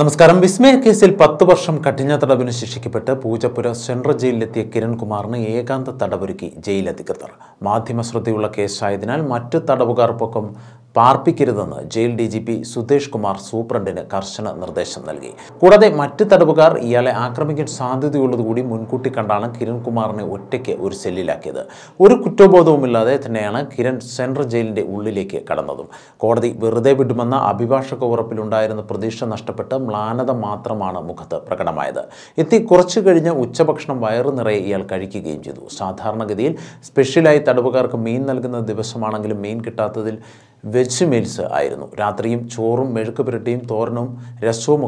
നമസ്കാരം വിസ്മയ കേസിൽ പത്ത് വർഷം കഠിന തടവിന് ശിക്ഷിക്കപ്പെട്ട് പൂജപ്പുര സെൻട്രൽ ജയിലിലെത്തിയ കിരൺകുമാറിന് ഏകാന്ത തടവൊരുക്കി ജയിലധികൃതർ മാധ്യമശ്രദ്ധയുള്ള കേസായതിനാൽ മറ്റു തടവുകാർക്കൊപ്പം പാർപ്പിക്കരുതെന്ന് jail D G P Sudhesh Kumar സൂപ്രണ്ടിന് കർശന നിർദ്ദേശം നൽകി കൂടാതെ മറ്റ് തടവുകാർ ഇയാളെ ആക്രമിക്കാൻ സാധ്യതയുള്ളതുകൂടി മുൻകൂട്ടി കണ്ടാണ് കിരൺകുമാറിനെ ഒറ്റയ്ക്ക് ഒരു സെല്ലിലാക്കിയത് ഒരു കുറ്റബോധവുമില്ലാതെ തന്നെയാണ് കിരൺ സെൻട്രൽ ജയിലിന്റെ ഉള്ളിലേക്ക് കടന്നതും കോടതി വെറുതെ വിടുമെന്ന അഭിഭാഷക ഉറപ്പിലുണ്ടായിരുന്ന പ്രതീക്ഷ നഷ്ടപ്പെട്ട് മ്ലാനത മാത്രമാണ് മുഖത്ത് പ്രകടമായത് എത്തി കുറച്ചു കഴിഞ്ഞ് ഉച്ചഭക്ഷണം വയറു നിറയെ ഇയാൾ കഴിക്കുകയും ചെയ്തു സാധാരണഗതിയിൽ സ്പെഷ്യലായി തടവുകാർക്ക് മീൻ നൽകുന്ന ദിവസമാണെങ്കിലും മീൻ കിട്ടാത്തതിൽ വെജ് മീൽസ് ആയിരുന്നു രാത്രിയും ചോറും മെഴുക്ക് പുരട്ടിയും തോരനും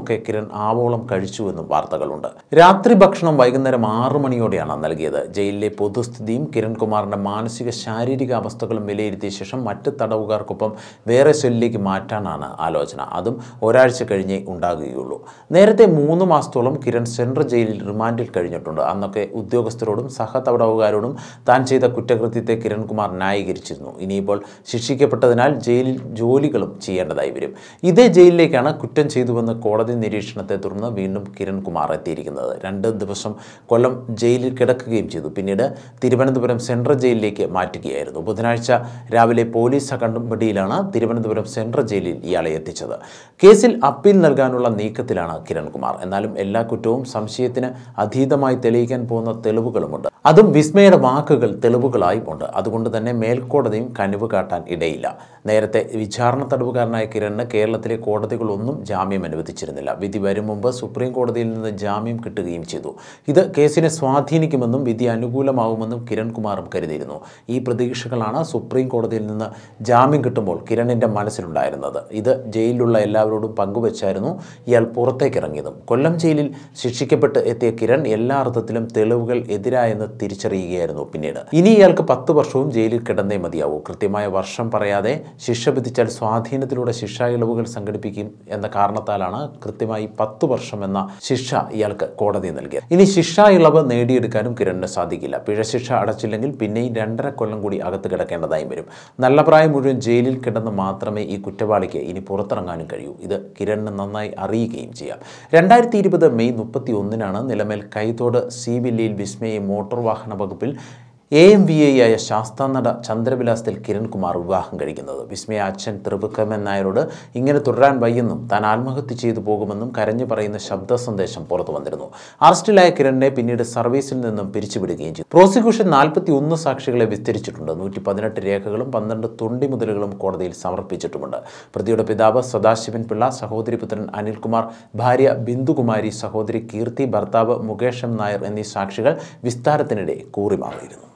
ഒക്കെ കിരൺ ആവോളം കഴിച്ചുവെന്നും വാർത്തകളുണ്ട് രാത്രി ഭക്ഷണം വൈകുന്നേരം ആറു മണിയോടെയാണ് നൽകിയത് ജയിലിലെ പൊതുസ്ഥിതിയും കിരൺകുമാറിന്റെ മാനസിക ശാരീരിക അവസ്ഥകളും വിലയിരുത്തിയ ശേഷം മറ്റ് തടവുകാർക്കൊപ്പം വേറെ സെല്ലിലേക്ക് മാറ്റാനാണ് ആലോചന അതും ഒരാഴ്ച കഴിഞ്ഞേ ഉണ്ടാകുകയുള്ളൂ നേരത്തെ മൂന്ന് മാസത്തോളം കിരൺ സെൻട്രൽ ജയിലിൽ റിമാൻഡിൽ കഴിഞ്ഞിട്ടുണ്ട് അന്നൊക്കെ ഉദ്യോഗസ്ഥരോടും തടവുകാരോടും താൻ ചെയ്ത കുറ്റകൃത്യത്തെ കിരൺകുമാർ ന്യായീകരിച്ചിരുന്നു ഇനിയിപ്പോൾ ശിക്ഷിക്കപ്പെട്ടതിനാൽ ജയിലിൽ ജോലികളും ചെയ്യേണ്ടതായി വരും ഇതേ ജയിലിലേക്കാണ് കുറ്റം ചെയ്തുവെന്ന് കോടതി നിരീക്ഷണത്തെ തുടർന്ന് വീണ്ടും കിരൺകുമാർ എത്തിയിരിക്കുന്നത് രണ്ട് ദിവസം കൊല്ലം ജയിലിൽ കിടക്കുകയും ചെയ്തു പിന്നീട് തിരുവനന്തപുരം സെൻട്രൽ ജയിലിലേക്ക് മാറ്റുകയായിരുന്നു ബുധനാഴ്ച രാവിലെ പോലീസ് അകമ്പടിയിലാണ് തിരുവനന്തപുരം സെൻട്രൽ ജയിലിൽ ഇയാളെ എത്തിച്ചത് കേസിൽ അപ്പീൽ നൽകാനുള്ള നീക്കത്തിലാണ് കിരൺകുമാർ എന്നാലും എല്ലാ കുറ്റവും സംശയത്തിന് അതീതമായി തെളിയിക്കാൻ പോകുന്ന തെളിവുകളുമുണ്ട് അതും വിസ്മയുടെ വാക്കുകൾ തെളിവുകളായി ഉണ്ട് അതുകൊണ്ട് തന്നെ മേൽക്കോടതിയും കനിവ് കാട്ടാൻ ഇടയില്ല നേരത്തെ വിചാരണ തടവുകാരനായ കിരണിന് കേരളത്തിലെ കോടതികളൊന്നും ജാമ്യം അനുവദിച്ചിരുന്നില്ല വിധി വരും മുമ്പ് സുപ്രീം കോടതിയിൽ നിന്ന് ജാമ്യം കിട്ടുകയും ചെയ്തു ഇത് കേസിനെ സ്വാധീനിക്കുമെന്നും വിധി അനുകൂലമാകുമെന്നും കിരൺകുമാറും കരുതിയിരുന്നു ഈ പ്രതീക്ഷകളാണ് സുപ്രീം കോടതിയിൽ നിന്ന് ജാമ്യം കിട്ടുമ്പോൾ കിരണിൻ്റെ മനസ്സിലുണ്ടായിരുന്നത് ഇത് ജയിലിലുള്ള എല്ലാവരോടും പങ്കുവച്ചായിരുന്നു ഇയാൾ പുറത്തേക്ക് ഇറങ്ങിയതും കൊല്ലം ജയിലിൽ ശിക്ഷിക്കപ്പെട്ട് എത്തിയ കിരൺ എല്ലാ അർത്ഥത്തിലും തെളിവുകൾ എതിരായെന്ന് തിരിച്ചറിയുകയായിരുന്നു പിന്നീട് ഇനി ഇയാൾക്ക് പത്ത് വർഷവും ജയിലിൽ കിടന്നേ മതിയാവൂ കൃത്യമായ വർഷം പറയാതെ ശിക്ഷ വിധിച്ചാൽ സ്വാധീനത്തിലൂടെ ശിക്ഷാ ഇളവുകൾ സംഘടിപ്പിക്കും എന്ന കാരണത്താലാണ് കൃത്യമായി പത്ത് വർഷം എന്ന ശിക്ഷ ഇയാൾക്ക് കോടതി നൽകിയത് ഇനി ശിക്ഷാ ഇളവ് നേടിയെടുക്കാനും കിരണിന് സാധിക്കില്ല പിഴശിക്ഷ അടച്ചില്ലെങ്കിൽ പിന്നെയും രണ്ടര കൊല്ലം കൂടി അകത്ത് കിടക്കേണ്ടതായി വരും നല്ല പ്രായം മുഴുവൻ ജയിലിൽ കിടന്ന് മാത്രമേ ഈ കുറ്റവാളിക്ക് ഇനി പുറത്തിറങ്ങാനും കഴിയൂ ഇത് കിരണിന് നന്നായി അറിയുകയും ചെയ്യാം രണ്ടായിരത്തി ഇരുപത് മെയ് മുപ്പത്തി ഒന്നിനാണ് നിലമേൽ കൈതോട് സി വില്ലയിൽ വിസ്മയ മോട്ടോർ വാഹന വകുപ്പിൽ എ എം വി ഐ ആയ ശാസ്താനട ചന്ദ്രവിലാസത്തിൽ കിരൺകുമാർ വിവാഹം കഴിക്കുന്നത് വിസ്മയ അച്ഛൻ തിരുവുക്കമൻ നായരോട് ഇങ്ങനെ തുടരാൻ വയ്യെന്നും താൻ ആത്മഹത്യ ചെയ്തു പോകുമെന്നും കരഞ്ഞു പറയുന്ന ശബ്ദ സന്ദേശം പുറത്തു വന്നിരുന്നു അറസ്റ്റിലായ കിരണിനെ പിന്നീട് സർവീസിൽ നിന്നും പിരിച്ചുവിടുകയും ചെയ്തു പ്രോസിക്യൂഷൻ നാൽപ്പത്തി ഒന്ന് സാക്ഷികളെ വിസ്തരിച്ചിട്ടുണ്ട് നൂറ്റി പതിനെട്ട് രേഖകളും പന്ത്രണ്ട് മുതലുകളും കോടതിയിൽ സമർപ്പിച്ചിട്ടുമുണ്ട് പ്രതിയുടെ പിതാവ് സദാശിവൻ പിള്ള സഹോദരി പുത്രൻ അനിൽകുമാർ ഭാര്യ ബിന്ദുകുമാരി സഹോദരി കീർത്തി ഭർത്താവ് മുകേഷ് എം നായർ എന്നീ സാക്ഷികൾ വിസ്താരത്തിനിടെ കൂറിമാറിയിരുന്നു